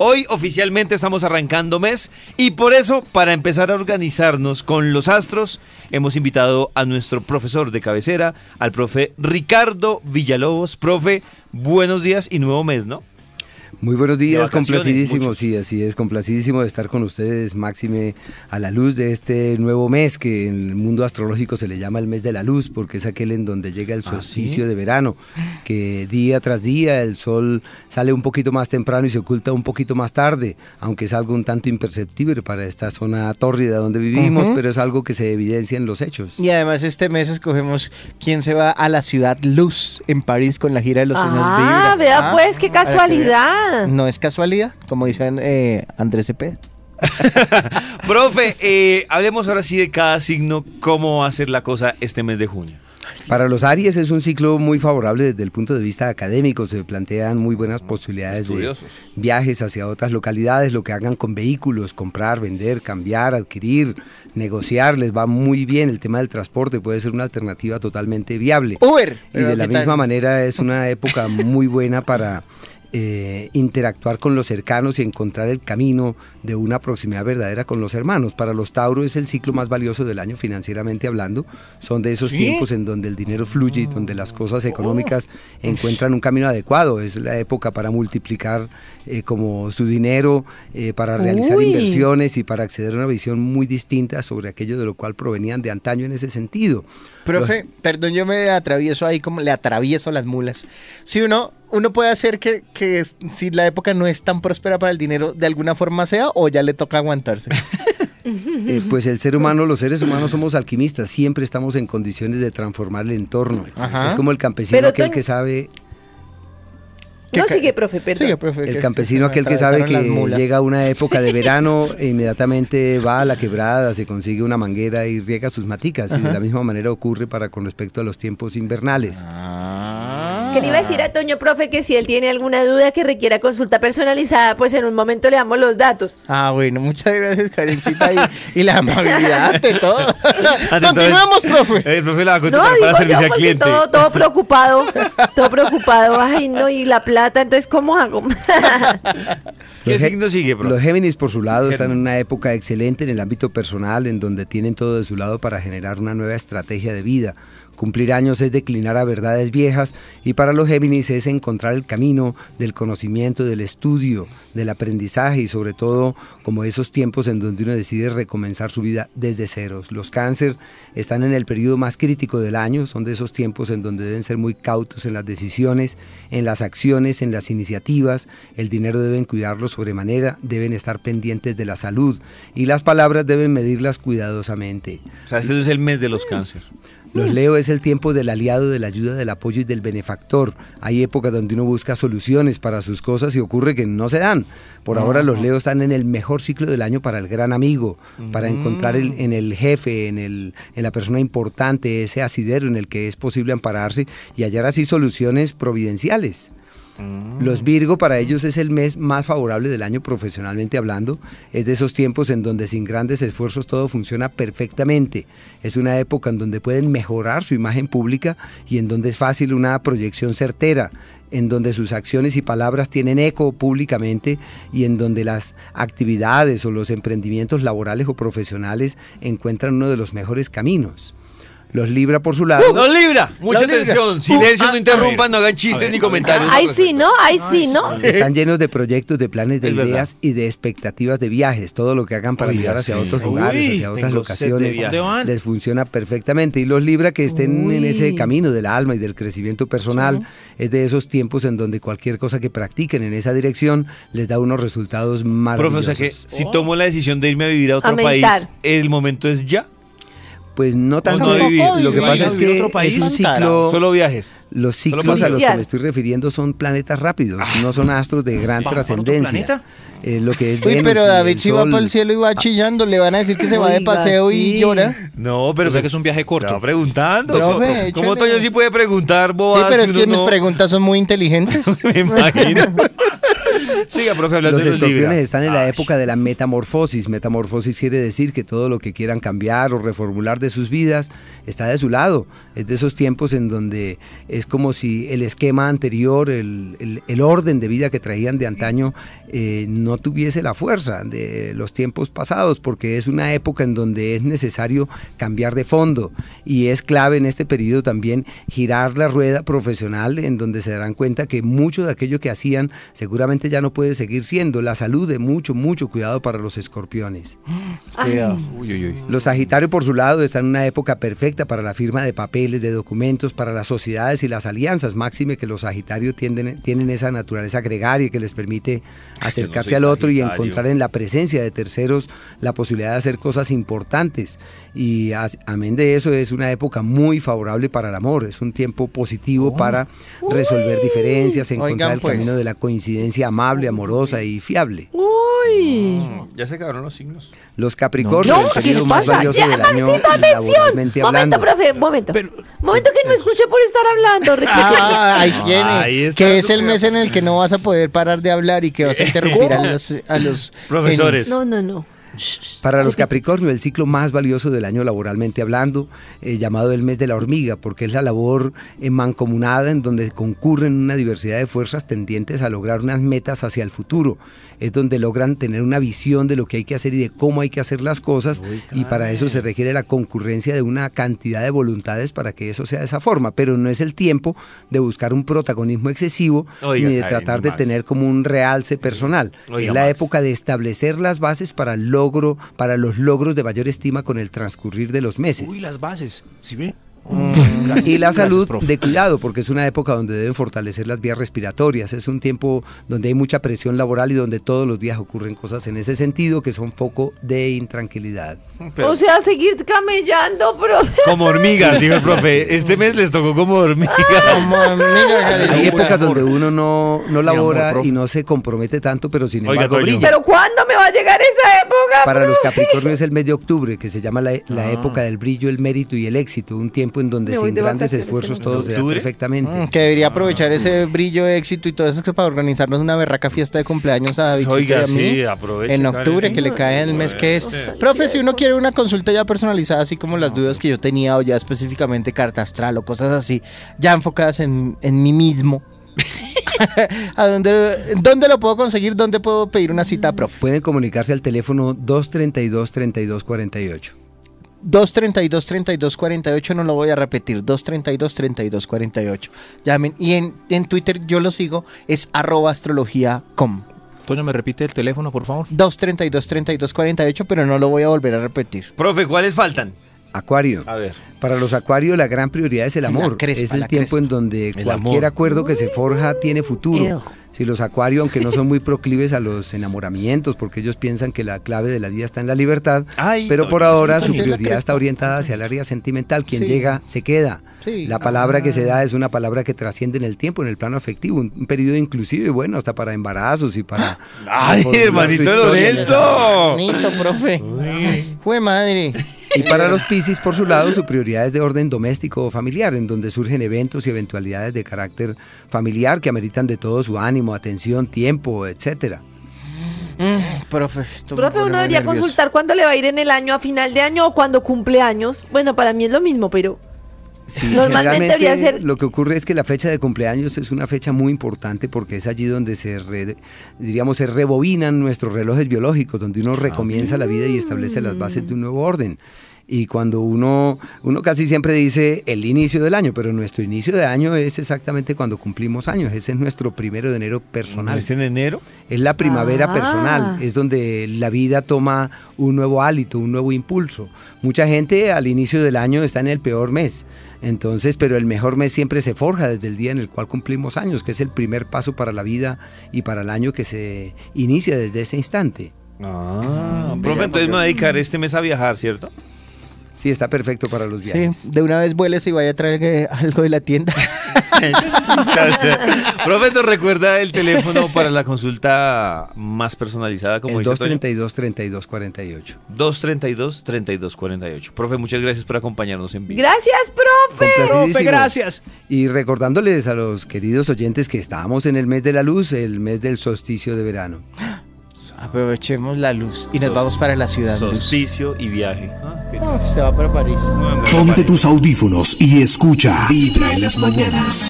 Hoy oficialmente estamos arrancando mes y por eso, para empezar a organizarnos con los astros, hemos invitado a nuestro profesor de cabecera, al profe Ricardo Villalobos. Profe, buenos días y nuevo mes, ¿no? Muy buenos días, complacidísimo, sí, así es, complacidísimo de estar con ustedes, Máxime, a la luz de este nuevo mes que en el mundo astrológico se le llama el mes de la luz, porque es aquel en donde llega el ¿Ah, solsticio de verano, que día tras día el sol sale un poquito más temprano y se oculta un poquito más tarde, aunque es algo un tanto imperceptible para esta zona tórrida donde vivimos, pero es algo que se evidencia en los hechos. Y además este mes escogemos quién se va a la ciudad Luz en París con la gira de los sueños ah, vea pues, ah, qué casualidad. Ah. No es casualidad, como dicen eh, Andrés Cepeda. Profe, eh, hablemos ahora sí de cada signo, cómo va a ser la cosa este mes de junio. Para los Aries es un ciclo muy favorable desde el punto de vista académico. Se plantean muy buenas posibilidades de viajes hacia otras localidades, lo que hagan con vehículos, comprar, vender, cambiar, adquirir, negociar, les va muy bien. El tema del transporte puede ser una alternativa totalmente viable. Uber. Y de la misma manera es una época muy buena para eh, interactuar con los cercanos y encontrar el camino de una proximidad verdadera con los hermanos. Para los Tauro es el ciclo más valioso del año financieramente hablando. Son de esos tiempos en donde el dinero fluye y donde las cosas oh. económicas encuentran un camino adecuado. Es la época para multiplicar eh, como su dinero, eh, para realizar inversiones y para acceder a una visión muy distinta sobre aquello de lo cual provenían de antaño en ese sentido. Profe, perdón, yo me atravieso ahí como le atravieso las mulas. Si uno uno puede hacer que, si la época no es tan próspera para el dinero, de alguna forma sea o ya le toca aguantarse. Eh, pues el ser humano, los seres humanos somos alquimistas, siempre estamos en condiciones de transformar el entorno. Es como el campesino aquel que sabe no, sigue profe, perdón. el campesino aquel que sabe que llega una época de verano e inmediatamente va a la quebrada, se consigue una manguera y riega sus maticas. Y de la misma manera ocurre para con respecto a los tiempos invernales. Ah. Que le iba a decir a ah. Toño, profe, que si él tiene alguna duda que requiera consulta personalizada, pues en un momento le damos los datos. Ah, bueno, muchas gracias, Karencita, y, la amabilidad de todo. Ah, Continuamos, profe. El eh, profe Todo, todo preocupado, todo preocupado. Ay, no, y la plata, entonces, ¿cómo hago? ¿Qué signo sigue, profe? Los Géminis, por su lado, están en una época excelente en el ámbito personal, en donde tienen todo de su lado para generar una nueva estrategia de vida Cumplir años es declinar a verdades viejas y para los Géminis es encontrar el camino del conocimiento, del estudio, del aprendizaje y sobre todo como esos tiempos en donde uno decide recomenzar su vida desde ceros. Los cáncer están en el periodo más crítico del año, son de esos tiempos en donde deben ser muy cautos en las decisiones, en las acciones, en las iniciativas, el dinero deben cuidarlo sobremanera, deben estar pendientes de la salud y las palabras deben medirlas cuidadosamente. O sea, este es el mes de los cáncer. Los Leo es el tiempo del aliado, de la ayuda, del apoyo y del benefactor. Hay épocas donde uno busca soluciones para sus cosas y ocurre que no se dan. Por ahora los Leo están en el mejor ciclo del año para el gran amigo, para mm. encontrar en el jefe, en, el, en la persona importante, ese asidero en el que es posible ampararse y hallar así soluciones providenciales. Mm. Los Virgo para ellos es el mes más favorable del año profesionalmente hablando. Es de esos tiempos en donde sin grandes esfuerzos todo funciona perfectamente. Es una época en donde pueden mejorar su imagen pública y en donde es fácil una proyección certera en donde sus acciones y palabras tienen eco públicamente y en donde las actividades o los emprendimientos laborales o profesionales encuentran uno de los mejores caminos. Los libra por su lado. los libra. Mucha atención. Uh, silencio, no ah, interrumpan, no hagan chistes ni comentarios. Ahí sí, ¿no? Ahí sí, ¿no? Están llenos de proyectos, de planes, de ideas y de expectativas de viajes. Todo lo que hagan para llegar hacia otros lugares, hacia otras locaciones, les funciona perfectamente. Y los libra que estén en ese camino del alma y del crecimiento personal, es de esos tiempos en donde cualquier cosa que practiquen en esa dirección les da unos resultados maravillosos. Profesor, si tomo la decisión de irme a vivir a otro país, ¿el momento es ya? Pues no pues tanto. vivir, lo que pasa es que es un ciclo, solo viajes. Los ciclos a los que me estoy refiriendo son planetas rápidos, ah. no son astros de gran trascendencia. Eh, lo que es Uy, pero David si va para el cielo y va ah. chillando, le van a decir que se va de paseo y llora. No, pero o pues que es un viaje corto. Estaba preguntando. Como ¿Cómo Toño sí puede preguntar, boas, Sí, pero es que mis preguntas son muy inteligentes. me imagino. Siga, profe, hablando Los escorpiones están en la época de la metamorfosis. Metamorfosis quiere decir que todo lo que quieran cambiar o reformular de sus vidas está de su lado. Es de esos tiempos en donde es como si el esquema anterior, el, orden de vida que traían de antaño, eh, no tuviese la fuerza de los tiempos pasados, porque es una época en donde es necesario cambiar de fondo. Y es clave en este periodo también girar la rueda profesional, en donde se darán cuenta que mucho de aquello que hacían seguramente ya no puede seguir siendo. La salud de mucho, mucho cuidado para los escorpiones. Los Sagitarios, por su lado, están en una época perfecta para la firma de papeles, de documentos, para las sociedades y las alianzas. Máxime que los Sagitarios tienen esa naturaleza gregaria que les permite acercarse al otro y encontrar en la presencia de terceros la posibilidad de hacer cosas importantes. Y amén de eso, es una época muy favorable para el amor. Es un tiempo positivo oh. para resolver diferencias, encontrar el camino pues. de la coincidencia amable, amorosa y fiable. Uy. Mm, ya se acabaron los signos. Los Capricornio, no, el ¿qué pasa? ya, del Maxito, atención. Momento, profe, momento. momento que no escuché por estar hablando. ah, ahí ah, tiene. que es el mes en el que no vas a poder parar de hablar y que vas a interrumpir a los, profesores. No, no, no. Para los Capricornio, el ciclo más valioso del año laboralmente hablando, eh, llamado el mes de la hormiga, porque es la labor eh, mancomunada en donde concurren una diversidad de fuerzas tendientes a lograr unas metas hacia el futuro. Es donde logran tener una visión de lo que hay que hacer y de cómo hay que hacer las cosas, y para eso se requiere la concurrencia de una cantidad de voluntades para que eso sea de esa forma, pero no es el tiempo de buscar un protagonismo excesivo ni de tratar de tener como un realce personal. es la época de establecer las bases para lograr para los logros de mayor estima con el transcurrir de los meses. Uy, las bases, ve? Mm. Mm y la salud de cuidado, porque es una época donde deben fortalecer las vías respiratorias. Es un tiempo donde hay mucha presión laboral y donde todos los días ocurren cosas en ese sentido que son foco de intranquilidad. o sea, seguir camellando, profe. Como hormigas, dijo el profe. Este mes les tocó como hormigas. Ah, como hormigas, Hay épocas donde uno no, no labora y no se compromete tanto, pero sin embargo Oiga, ¿Pero cuándo me va a llegar esa época? Para los capricornios es el mes de octubre, que se llama la, ah. época del brillo, el mérito y el éxito. Un tiempo en donde se grandes esfuerzos todos, de perfectamente. Mm, que debería aprovechar ese brillo, éxito y todo eso para organizarnos una berraca fiesta de cumpleaños a David Oiga, y a En octubre, que le cae en el mes que es. Profe, si uno quiere una consulta ya personalizada, así como las dudas que yo tenía o ya específicamente carta astral o cosas así, ya enfocadas en, mí mismo. ¿A dónde, dónde, lo puedo conseguir? ¿Dónde puedo pedir una cita, profe? Pueden comunicarse al teléfono 232-3248. 232 32 no lo voy a repetir 232 32 llamen y en, en Twitter yo lo sigo es arroba astrología.com Toño, ¿me repite el teléfono, por favor? 232-3248, pero no lo voy a volver a repetir. Profe, ¿cuáles faltan? Acuario. A ver. Para los acuarios la gran prioridad es el amor. es el tiempo en donde cualquier acuerdo que se forja tiene futuro. Si los acuarios, aunque no son muy proclives a los enamoramientos, porque ellos piensan que la clave de la vida está en la libertad, pero por ahora su prioridad está orientada hacia el área sentimental. Quien llega, se queda. la palabra que se ah. da es una palabra que trasciende en el tiempo, en el plano afectivo, un, periodo inclusivo y bueno, hasta para embarazos y para... ¡Ay, hermanito Lorenzo! profe. Fue madre. Y para los Piscis, por su lado, su prioridad es de orden doméstico o familiar, en donde surgen eventos y eventualidades de carácter familiar que ameritan de todo su ánimo, atención, tiempo, etcétera. Mm, profe, uno debería consultar cuándo le va a ir en el año, a final de año o cuando cumple años. Bueno, para mí es lo mismo, pero Normalmente Lo que ocurre es que la fecha de cumpleaños es una fecha muy importante porque es allí donde se, diríamos, se rebobinan nuestros relojes biológicos, donde uno ah, recomienza la vida y establece las bases de un nuevo orden. Y cuando uno, uno casi siempre dice el inicio del año, pero nuestro inicio de año es exactamente cuando cumplimos años. Ese es nuestro primero de enero personal. ¿Es en enero? Es la primavera ah. personal. Es donde la vida toma un nuevo hálito, un nuevo impulso. Mucha gente al inicio del año está en el peor mes. Entonces, pero el mejor mes siempre se forja desde el día en el cual cumplimos años, que es el primer paso para la vida y para el año que se inicia desde ese instante. Ah, profe, entonces me voy a dedicar este mes a viajar, ¿cierto? Sí, está perfecto para los viajes. de una vez vueles y vaya a traer algo de la tienda. Profe, ¿nos recuerda el teléfono para la consulta más personalizada? Como el 232-3248. 232-3248. Profe, muchas gracias por acompañarnos en vivo. Gracias, profe. gracias. Y recordándoles a los queridos oyentes que estábamos en el mes de la luz, el mes del solsticio de verano. Aprovechemos la luz y nos vamos para la ciudad. Solsticio y viaje. Ah, ah, se va para París. Ponte tus audífonos y escucha Vibra en las mañanas.